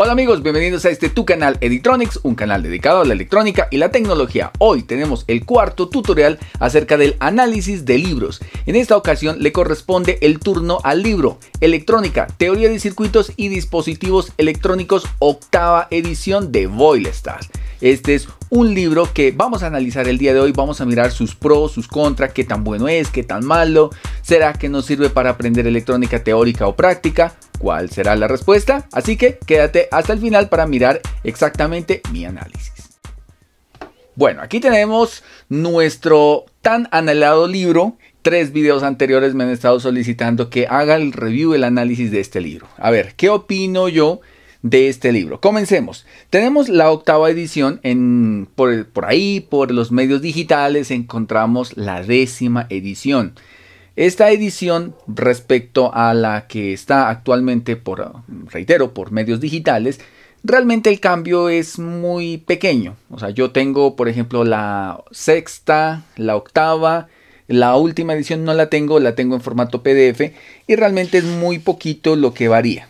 Hola amigos, bienvenidos a este tu canal Editronics, un canal dedicado a la electrónica y la tecnología. Hoy tenemos el cuarto tutorial acerca del análisis de libros. En esta ocasión le corresponde el turno al libro Electrónica, Teoría de Circuitos y Dispositivos Electrónicos octava edición de Boilestar. Este es un libro que vamos a analizar el día de hoy, vamos a mirar sus pros, sus contras, qué tan bueno es, qué tan malo, será que nos sirve para aprender electrónica teórica o práctica, cuál será la respuesta, así que quédate hasta el final para mirar exactamente mi análisis. Bueno, aquí tenemos nuestro tan anhelado libro. Tres videos anteriores me han estado solicitando que haga el review, el análisis de este libro. A ver, ¿qué opino yo de este libro. Comencemos. Tenemos la octava edición en, por, por ahí, por los medios digitales, encontramos la décima edición. Esta edición respecto a la que está actualmente, por, reitero, por medios digitales, realmente el cambio es muy pequeño. O sea, yo tengo, por ejemplo, la sexta, la octava, la última edición no la tengo, la tengo en formato PDF y realmente es muy poquito lo que varía.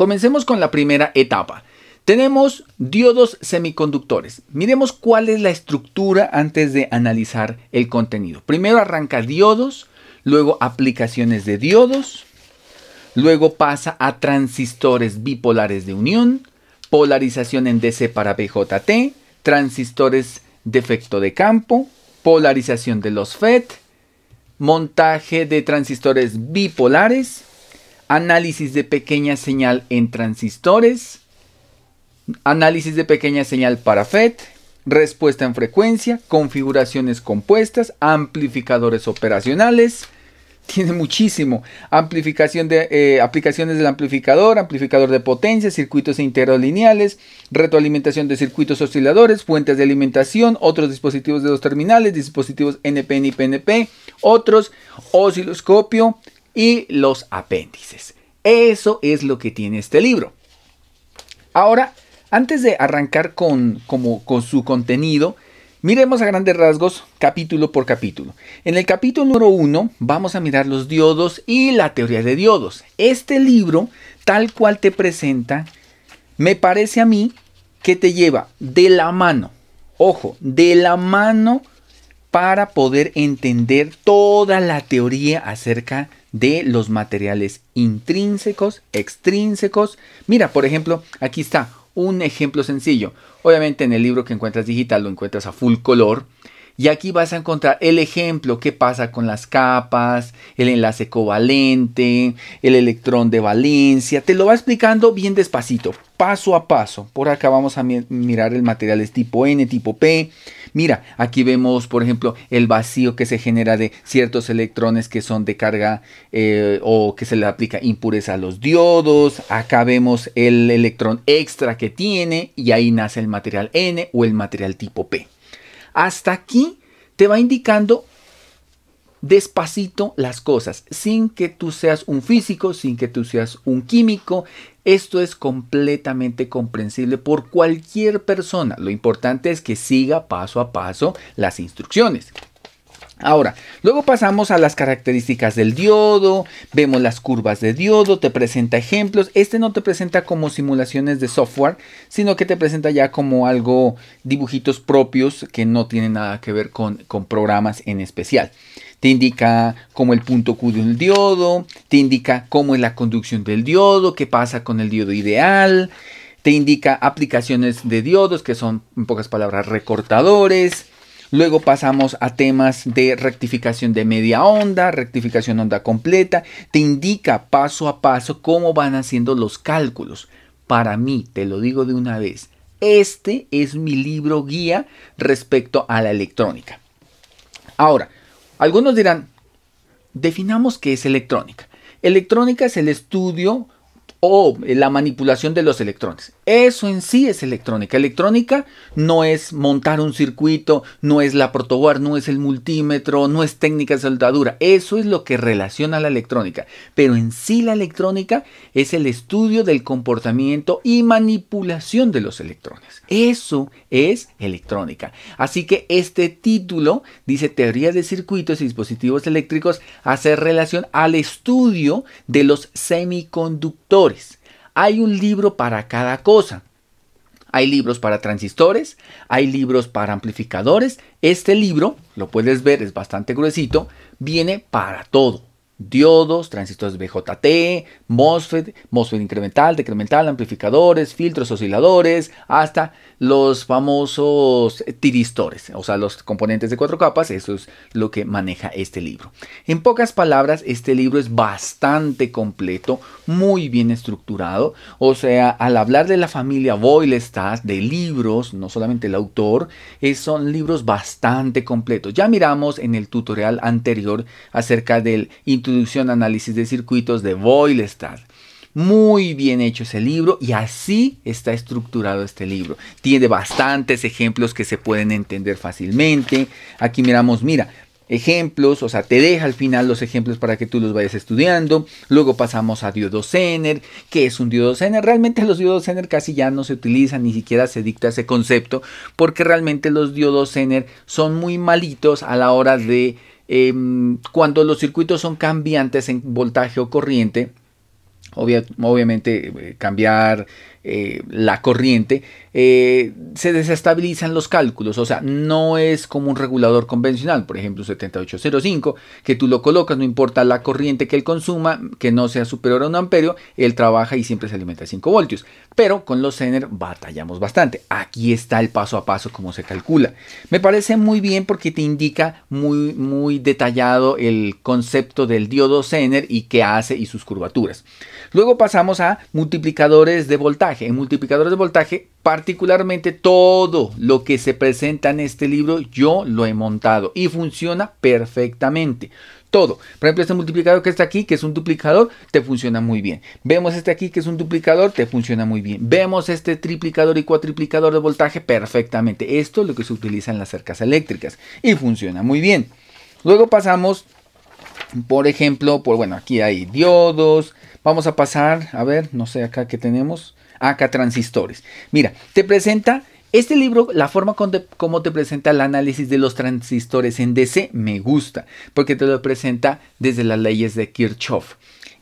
Comencemos con la primera etapa. Tenemos diodos semiconductores. Miremos cuál es la estructura antes de analizar el contenido. Primero arranca diodos, luego aplicaciones de diodos, luego pasa a transistores bipolares de unión, polarización en DC para BJT, transistores de efecto de campo, polarización de los FET, montaje de transistores bipolares, análisis de pequeña señal en transistores, análisis de pequeña señal para FET, respuesta en frecuencia, configuraciones compuestas, amplificadores operacionales. Tiene muchísimo. Amplificación de eh, aplicaciones del amplificador, amplificador de potencia, circuitos e interos lineales, retroalimentación de circuitos osciladores, fuentes de alimentación, otros dispositivos de dos terminales, dispositivos NPN y PNP, otros, osciloscopio, y los apéndices. Eso es lo que tiene este libro. Ahora, antes de arrancar con, con su contenido, miremos a grandes rasgos capítulo por capítulo. En el capítulo número uno vamos a mirar los diodos y la teoría de diodos. Este libro, tal cual te presenta, me parece a mí que te lleva de la mano, ojo, de la mano para poder entender toda la teoría acerca de los materiales intrínsecos, extrínsecos. Mira, por ejemplo, aquí está un ejemplo sencillo. Obviamente en el libro que encuentras digital lo encuentras a full color. Y aquí vas a encontrar el ejemplo, qué pasa con las capas, el enlace covalente, el electrón de valencia. Te lo va explicando bien despacito paso a paso. Por acá vamos a mirar el material es tipo N, tipo P. Mira, aquí vemos, por ejemplo, el vacío que se genera de ciertos electrones que son de carga eh, o que se le aplica impureza a los diodos. Acá vemos el electrón extra que tiene y ahí nace el material N o el material tipo P. Hasta aquí te va indicando despacito las cosas, sin que tú seas un físico, sin que tú seas un químico. Esto es completamente comprensible por cualquier persona. Lo importante es que siga paso a paso las instrucciones. Ahora, luego pasamos a las características del diodo, vemos las curvas de diodo, te presenta ejemplos. Este no te presenta como simulaciones de software, sino que te presenta ya como algo, dibujitos propios que no tienen nada que ver con, con programas en especial te indica cómo el punto Q de un diodo, te indica cómo es la conducción del diodo, qué pasa con el diodo ideal, te indica aplicaciones de diodos, que son en pocas palabras recortadores. Luego pasamos a temas de rectificación de media onda, rectificación onda completa. Te indica paso a paso cómo van haciendo los cálculos. Para mí, te lo digo de una vez, este es mi libro guía respecto a la electrónica. Ahora, algunos dirán, definamos qué es electrónica. Electrónica es el estudio o la manipulación de los electrones. Eso en sí es electrónica. Electrónica no es montar un circuito, no es la protoboard, no es el multímetro, no es técnica de soldadura. Eso es lo que relaciona a la electrónica. Pero en sí la electrónica es el estudio del comportamiento y manipulación de los electrones. Eso es electrónica. Así que este título dice teoría de circuitos y dispositivos eléctricos hace relación al estudio de los semiconductores hay un libro para cada cosa. Hay libros para transistores, hay libros para amplificadores. Este libro, lo puedes ver, es bastante gruesito, viene para todo diodos, transistores BJT, MOSFET, MOSFET incremental, decremental, amplificadores, filtros, osciladores, hasta los famosos tiristores, o sea, los componentes de cuatro capas, eso es lo que maneja este libro. En pocas palabras, este libro es bastante completo, muy bien estructurado, o sea, al hablar de la familia Boylestad, de libros, no solamente el autor, son libros bastante completos. Ya miramos en el tutorial anterior acerca del introducción, análisis de circuitos de Boylestad. Muy bien hecho ese libro y así está estructurado este libro. Tiene bastantes ejemplos que se pueden entender fácilmente. Aquí miramos, mira, ejemplos, o sea, te deja al final los ejemplos para que tú los vayas estudiando. Luego pasamos a diodocener, que es un diodocener? Realmente los diodocener casi ya no se utilizan, ni siquiera se dicta ese concepto, porque realmente los diodocener son muy malitos a la hora de Em, cuando los circuitos son cambiantes en voltaje o corriente, obviamente eh, cambiar eh, la corriente, eh, se desestabilizan los cálculos, o sea, no es como un regulador convencional, por ejemplo, 7805, que tú lo colocas, no importa la corriente que él consuma, que no sea superior a un amperio, él trabaja y siempre se alimenta de 5 voltios. Pero con los Zener batallamos bastante. Aquí está el paso a paso como se calcula. Me parece muy bien porque te indica muy, muy detallado el concepto del diodo Zener y qué hace y sus curvaturas. Luego pasamos a multiplicadores de voltaje en multiplicadores de voltaje, particularmente todo lo que se presenta en este libro yo lo he montado y funciona perfectamente. Todo. Por ejemplo, este multiplicador que está aquí, que es un duplicador, te funciona muy bien. Vemos este aquí, que es un duplicador, te funciona muy bien. Vemos este triplicador y cuatriplicador de voltaje perfectamente. Esto es lo que se utiliza en las cercas eléctricas y funciona muy bien. Luego pasamos, por ejemplo, por bueno, aquí hay diodos. Vamos a pasar, a ver, no sé acá qué tenemos acá transistores. Mira, te presenta este libro, la forma como te presenta el análisis de los transistores en DC, me gusta, porque te lo presenta desde las leyes de Kirchhoff.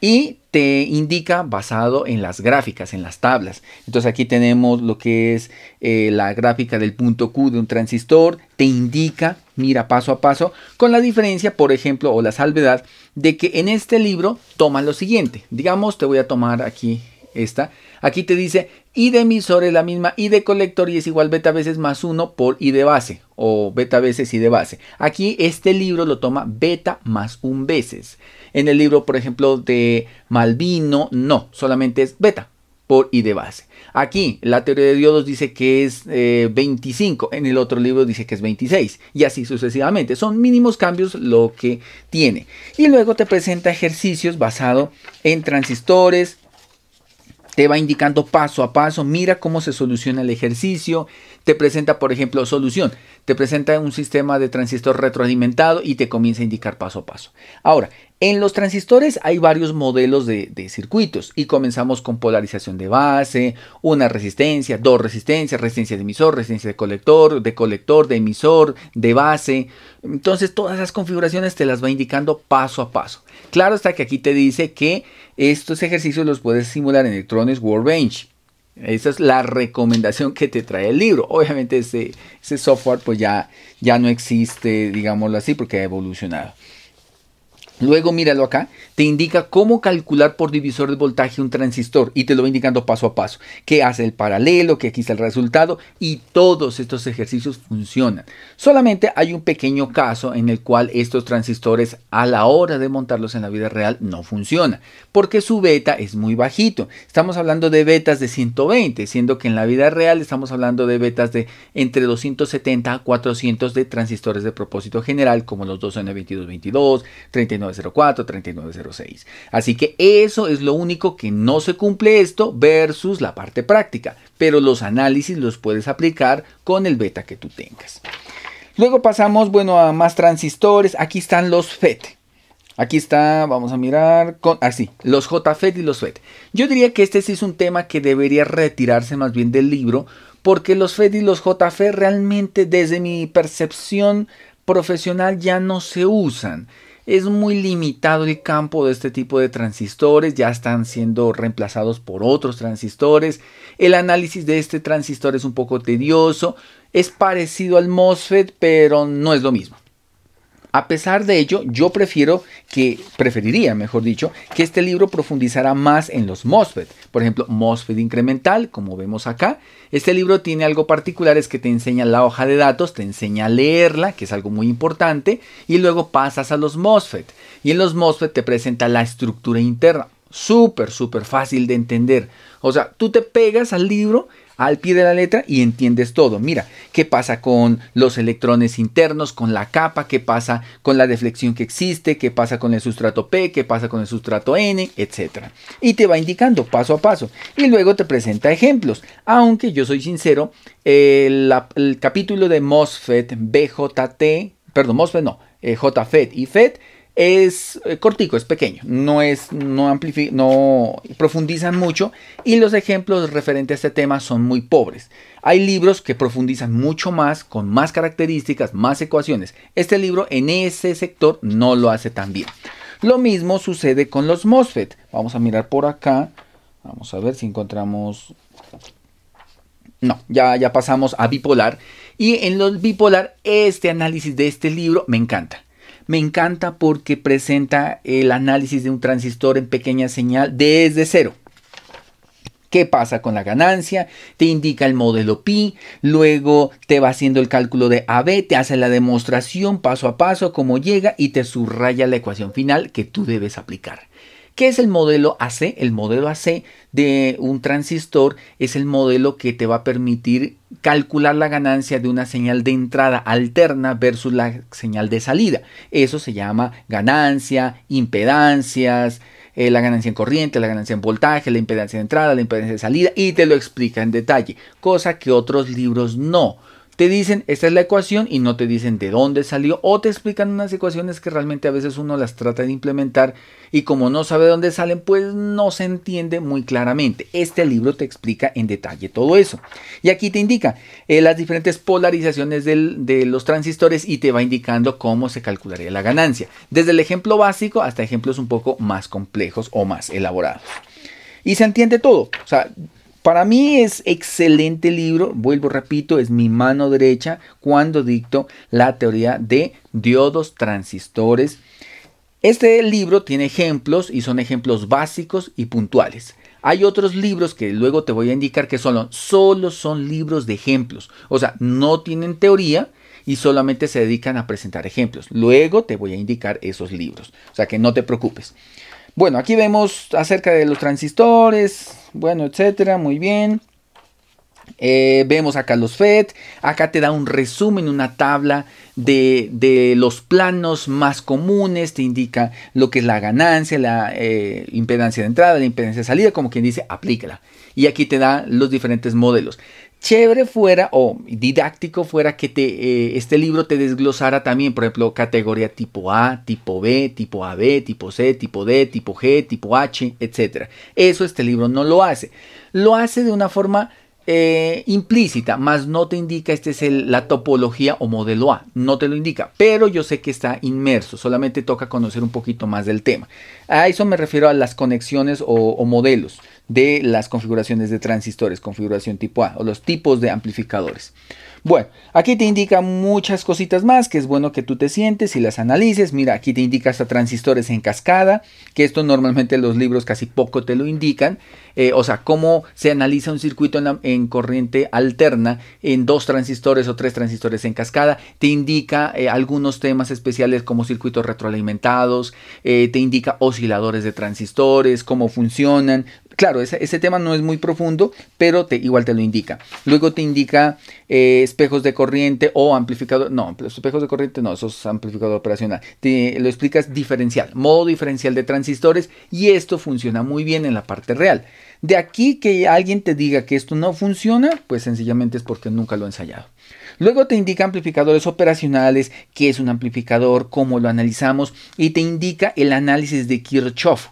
Y te indica basado en las gráficas, en las tablas. Entonces aquí tenemos lo que es eh, la gráfica del punto Q de un transistor. Te indica, mira paso a paso, con la diferencia, por ejemplo, o la salvedad de que en este libro toma lo siguiente. Digamos, te voy a tomar aquí esta. Aquí te dice I de emisor es la misma I de colector y es igual beta veces más 1 por I de base o beta veces I de base. Aquí este libro lo toma beta más 1 veces. En el libro, por ejemplo, de Malvino, no, solamente es beta por I de base. Aquí la teoría de diodos dice que es 25, eh, en el otro libro dice que es 26 y así sucesivamente. Son mínimos cambios lo que tiene. Y luego te presenta ejercicios basado en transistores, te va indicando paso a paso, mira cómo se soluciona el ejercicio, te presenta, por ejemplo, solución, te presenta un sistema de transistor retroalimentado y te comienza a indicar paso a paso. Ahora, en los transistores hay varios modelos de, circuitos y comenzamos con polarización de base, una resistencia, dos resistencias, resistencia de emisor, resistencia de colector, de colector, de emisor, de base. Entonces todas esas configuraciones te las va indicando paso a paso. Claro está que aquí te dice que estos ejercicios los puedes simular en world Workbench. Esa es la recomendación que te trae el libro. Obviamente ese, ese software pues ya, ya no existe, digámoslo así, porque ha evolucionado. Luego, míralo acá, te indica cómo calcular por divisor de voltaje un transistor y te lo va indicando paso a paso. Qué hace el paralelo, qué aquí está el resultado y todos estos ejercicios funcionan. Solamente hay un pequeño caso en el cual estos transistores a la hora de montarlos en la vida real no funcionan, porque su beta es muy bajito. Estamos hablando de betas de 120, siendo que en la vida real estamos hablando de betas de entre 270 a 400 de transistores de propósito general como los 2N2222, 39 3904, 3906. Así que eso es lo único que no se cumple esto versus la parte práctica, pero los análisis los puedes aplicar con el beta que tú tengas. Luego pasamos, bueno, a más transistores. Aquí están los FET. Aquí está, vamos a mirar, con, así, ah, los JFET y los FET. Yo diría que este sí es un tema que debería retirarse más bien del libro, porque los FET y los JFET realmente desde mi percepción profesional ya no se usan es muy limitado el campo de este tipo de transistores, ya están siendo reemplazados por otros transistores. El análisis de este transistor es un poco tedioso, es parecido al MOSFET, pero no es lo mismo. A pesar de ello, yo prefiero que, preferiría, mejor dicho, que este libro profundizara más en los MOSFET. Por ejemplo, MOSFET incremental, como vemos acá. Este libro tiene algo particular, es que te enseña la hoja de datos, te enseña a leerla, que es algo muy importante, y luego pasas a los MOSFET. Y en los MOSFET te presenta la estructura interna. Súper, súper fácil de entender. O sea, tú te pegas al libro, al pie de la letra y entiendes todo. Mira, qué pasa con los electrones internos, con la capa, qué pasa con la deflexión que existe, qué pasa con el sustrato P, qué pasa con el sustrato N, etc. Y te va indicando paso a paso. Y luego te presenta ejemplos. Aunque yo soy sincero, el, capítulo de MOSFET, BJT, perdón, MOSFET no, eh, JFET y FET es eh, cortico, es pequeño, no, es, no, no profundizan mucho y los ejemplos referentes a este tema son muy pobres. Hay libros que profundizan mucho más, con más características, más ecuaciones. Este libro en ese sector no lo hace tan bien. Lo mismo sucede con los MOSFET. Vamos a mirar por acá. Vamos a ver si encontramos... No, ya, ya pasamos a bipolar. Y en los bipolar, este análisis de este libro me encanta me encanta porque presenta el análisis de un transistor en pequeña señal desde cero. ¿Qué pasa con la ganancia? Te indica el modelo pi, luego te va haciendo el cálculo de AB, te hace la demostración paso a paso, cómo llega y te subraya la ecuación final que tú debes aplicar. ¿Qué es el modelo AC? El modelo AC de un transistor es el modelo que te va a permitir calcular la ganancia de una señal de entrada alterna versus la señal de salida. Eso se llama ganancia, impedancias, eh, la ganancia en corriente, la ganancia en voltaje, la impedancia de entrada, la impedancia de salida y te lo explica en detalle, cosa que otros libros no te dicen, esta es la ecuación y no te dicen de dónde salió o te explican unas ecuaciones que realmente a veces uno las trata de implementar y como no sabe dónde salen, pues no se entiende muy claramente. Este libro te explica en detalle todo eso. Y aquí te indica eh, las diferentes polarizaciones de los transistores y te va indicando cómo se calcularía la ganancia, desde el ejemplo básico hasta ejemplos un poco más complejos o más elaborados. Y se entiende todo. Para mí es excelente libro, vuelvo, repito, es mi mano derecha cuando dicto la teoría de diodos transistores. Este libro tiene ejemplos y son ejemplos básicos y puntuales. Hay otros libros que luego te voy a indicar que solo, solo son libros de ejemplos. O sea, no tienen teoría y solamente se dedican a presentar ejemplos. Luego te voy a indicar esos libros. O sea que no te preocupes. Bueno, aquí vemos acerca de los transistores, bueno, etcétera, muy bien. Eh, vemos acá los Fed. acá te da un resumen, una tabla de, los planos más comunes, te indica lo que es la ganancia, la eh, impedancia de entrada, la impedancia de salida, como quien dice, aplícala. Y aquí te da los diferentes modelos chévere fuera o didáctico fuera que eh, este libro te desglosara también, por ejemplo, categoría tipo A, tipo B, tipo AB, tipo C, tipo D, tipo G, tipo H, etc. Eso este libro no lo hace. Lo hace de una forma eh, implícita, más no te indica esta es la topología o modelo A, no te lo indica, pero yo sé que está inmerso, solamente toca conocer un poquito más del tema. A eso me refiero a las conexiones o modelos de las configuraciones de transistores, configuración tipo A o los tipos de amplificadores. Bueno, aquí te indica muchas cositas más que es bueno que tú te sientes y las analices. Mira, aquí te indica hasta transistores en cascada, que esto normalmente los libros casi poco te lo indican. Eh, o sea, cómo se analiza un circuito en, corriente alterna en dos transistores o tres transistores en cascada. Te indica eh, algunos temas especiales como circuitos retroalimentados, eh, te indica osciladores de transistores, cómo funcionan, Claro, ese, tema no es muy profundo, pero te, igual te lo indica. Luego te indica eh, espejos de corriente o amplificador. No, los espejos de corriente no, eso es amplificador operacional. Te lo explicas diferencial, modo diferencial de transistores y esto funciona muy bien en la parte real. De aquí que alguien te diga que esto no funciona, pues sencillamente es porque nunca lo ha ensayado. Luego te indica amplificadores operacionales, qué es un amplificador, cómo lo analizamos y te indica el análisis de Kirchhoff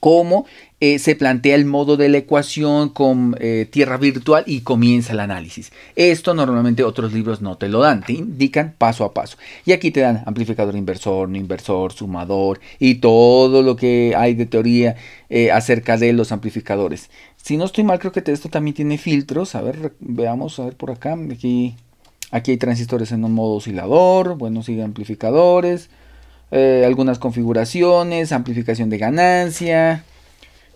cómo eh, se plantea el modo de la ecuación con eh, tierra virtual y comienza el análisis. Esto normalmente otros libros no te lo dan, te indican paso a paso. Y aquí te dan amplificador inversor, no inversor, sumador y todo lo que hay de teoría eh, acerca de los amplificadores. Si no estoy mal, creo que esto también tiene filtros. A ver, veamos, a ver por acá. Aquí, aquí hay transistores en un modo oscilador, bueno, sigue amplificadores. algunas configuraciones, amplificación de ganancia,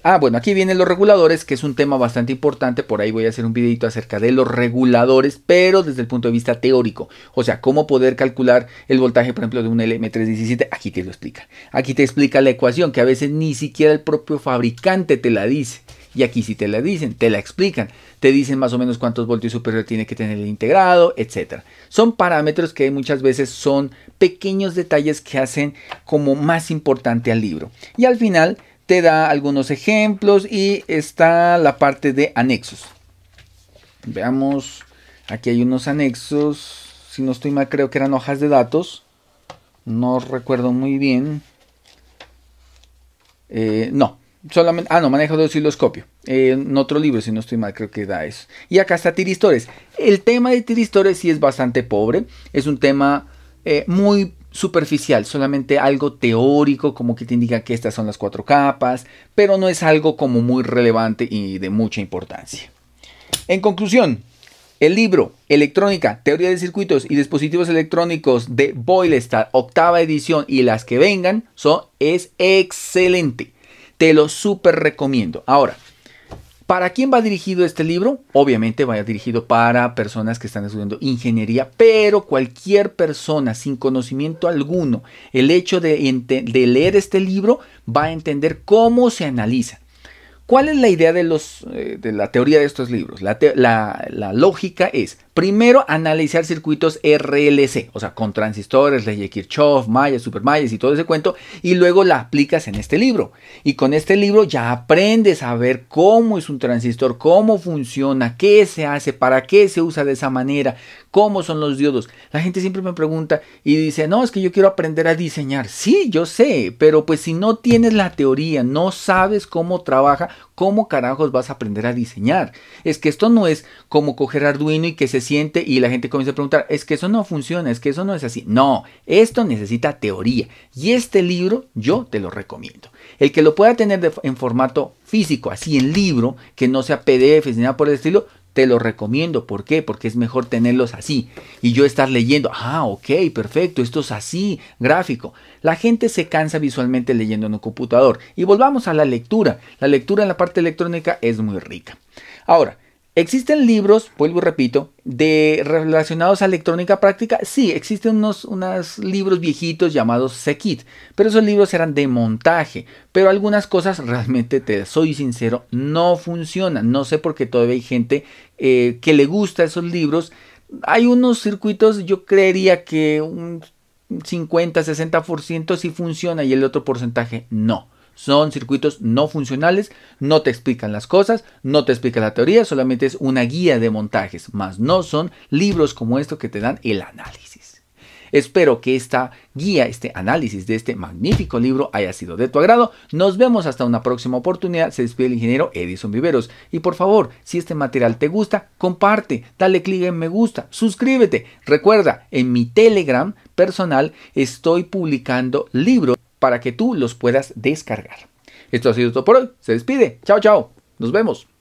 Ah, bueno, aquí vienen los reguladores, que es un tema bastante importante, por ahí voy a hacer un videito acerca de los reguladores, pero desde el punto de vista teórico, o sea, cómo poder calcular el voltaje, por ejemplo, de un LM317, aquí te lo explica. Aquí te explica la ecuación, que a veces ni siquiera el propio fabricante te la dice. Y aquí sí te la dicen, te la explican, te dicen más o menos cuántos voltios superior tiene que tener el integrado, etc. Son parámetros que muchas veces son pequeños detalles que hacen como más importante al libro. Y al final te da algunos ejemplos y está la parte de anexos. Veamos, aquí hay unos anexos, si no estoy mal creo que eran hojas de datos, no recuerdo muy bien. Eh, no, solamente, ah no, manejo de osciloscopio, eh, en otro libro si no estoy mal creo que da eso. Y acá está tiristores. El tema de tiristores sí es bastante pobre, es un tema eh, muy superficial, solamente algo teórico como que te indica que estas son las cuatro capas, pero no es algo como muy relevante y de mucha importancia. En conclusión, el libro Electrónica, Teoría de Circuitos y Dispositivos Electrónicos de Boylestad, octava edición y las que vengan, son, es excelente. Te lo súper recomiendo. Ahora, ¿Para quién va dirigido este libro? Obviamente va dirigido para personas que están estudiando ingeniería, pero cualquier persona sin conocimiento alguno, el hecho de, de leer este libro va a entender cómo se analiza. ¿Cuál es la idea de, los, eh, de la teoría de estos libros? La, lógica es, primero, analizar circuitos RLC, o sea, con transistores, ley de Kirchhoff, super y todo ese cuento, y luego la aplicas en este libro. Y con este libro ya aprendes a ver cómo es un transistor, cómo funciona, qué se hace, para qué se usa de esa manera, cómo son los diodos. La gente siempre me pregunta y dice, no, es que yo quiero aprender a diseñar. Sí, yo sé, pero pues si no tienes la teoría, no sabes cómo trabaja, ¿cómo carajos vas a aprender a diseñar? Es que esto no es como coger Arduino y que se siente y la gente comienza a preguntar, es que eso no funciona, es que eso no es así. No, esto necesita teoría. Y este libro yo te lo recomiendo. El que lo pueda tener en formato físico, así en libro, que no sea PDF ni nada por el estilo, te lo recomiendo. ¿Por qué? Porque es mejor tenerlos así. Y yo estar leyendo, ah, ok, perfecto, esto es así, gráfico. La gente se cansa visualmente leyendo en un computador. Y volvamos a la lectura. La lectura en la parte electrónica es muy rica. Ahora, Existen libros, vuelvo y repito, de relacionados a electrónica práctica. Sí, existen unos, unos libros viejitos llamados Sekit, pero esos libros eran de montaje. Pero algunas cosas realmente, te soy sincero, no funcionan. No sé por qué todavía hay gente eh, que le gusta esos libros. Hay unos circuitos, yo creería que un 50, 60% sí funciona y el otro porcentaje no. Son circuitos no funcionales, no te explican las cosas, no te explica la teoría, solamente es una guía de montajes, más no son libros como esto que te dan el análisis. Espero que esta guía, este análisis de este magnífico libro haya sido de tu agrado. Nos vemos hasta una próxima oportunidad. Se despide el ingeniero Edison Viveros. Y por favor, si este material te gusta, comparte, dale clic en me gusta, suscríbete. Recuerda, en mi Telegram personal estoy publicando libros para que tú los puedas descargar. Esto ha sido todo por hoy. Se despide. Chao, chao. Nos vemos.